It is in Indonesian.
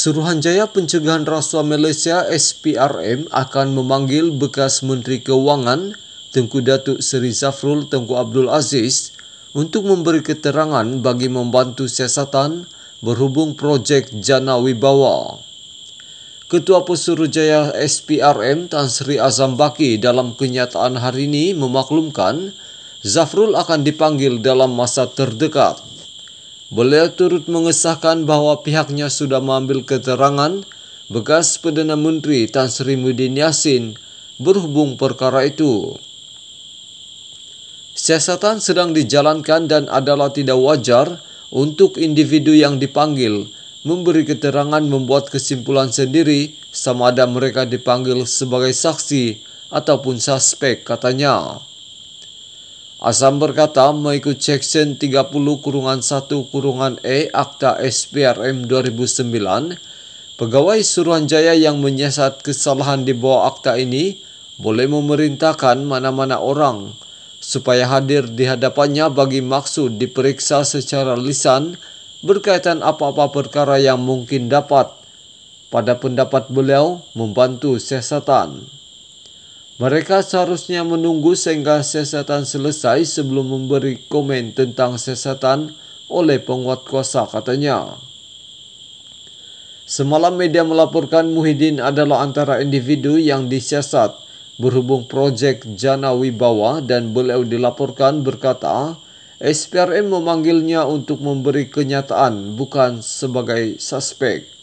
Suruhanjaya Pencegahan Rasuah Malaysia SPRM akan memanggil bekas Menteri Keuangan Tengku Datuk Seri Zafrul Tengku Abdul Aziz untuk memberi keterangan bagi membantu siasatan berhubung projek Jana Wibawa. Ketua Pesuruhjaya SPRM Tan Sri Azam Baki dalam kenyataan hari ini memaklumkan Zafrul akan dipanggil dalam masa terdekat. Beliau turut mengesahkan bahwa pihaknya sudah mengambil keterangan bekas Perdana Menteri Tan Sri Muhyiddin Yassin berhubung perkara itu. Siasatan sedang dijalankan dan adalah tidak wajar untuk individu yang dipanggil memberi keterangan membuat kesimpulan sendiri sama ada mereka dipanggil sebagai saksi ataupun suspek katanya. Asam berkata mengikut Jackson 30 kurungan 1 kurungan E Akta SPRM 2009, pegawai Suruhanjaya yang menyiasat kesalahan di bawah akta ini boleh memerintahkan mana-mana orang supaya hadir di hadapannya bagi maksud diperiksa secara lisan berkaitan apa-apa perkara yang mungkin dapat pada pendapat beliau membantu siasatan. Mereka seharusnya menunggu sehingga sesatan selesai sebelum memberi komen tentang sesatan oleh penguat kuasa katanya. Semalam media melaporkan Muhyiddin adalah antara individu yang disiasat berhubung projek Jana Wibawa dan beliau dilaporkan berkata SPRM memanggilnya untuk memberi kenyataan bukan sebagai suspek.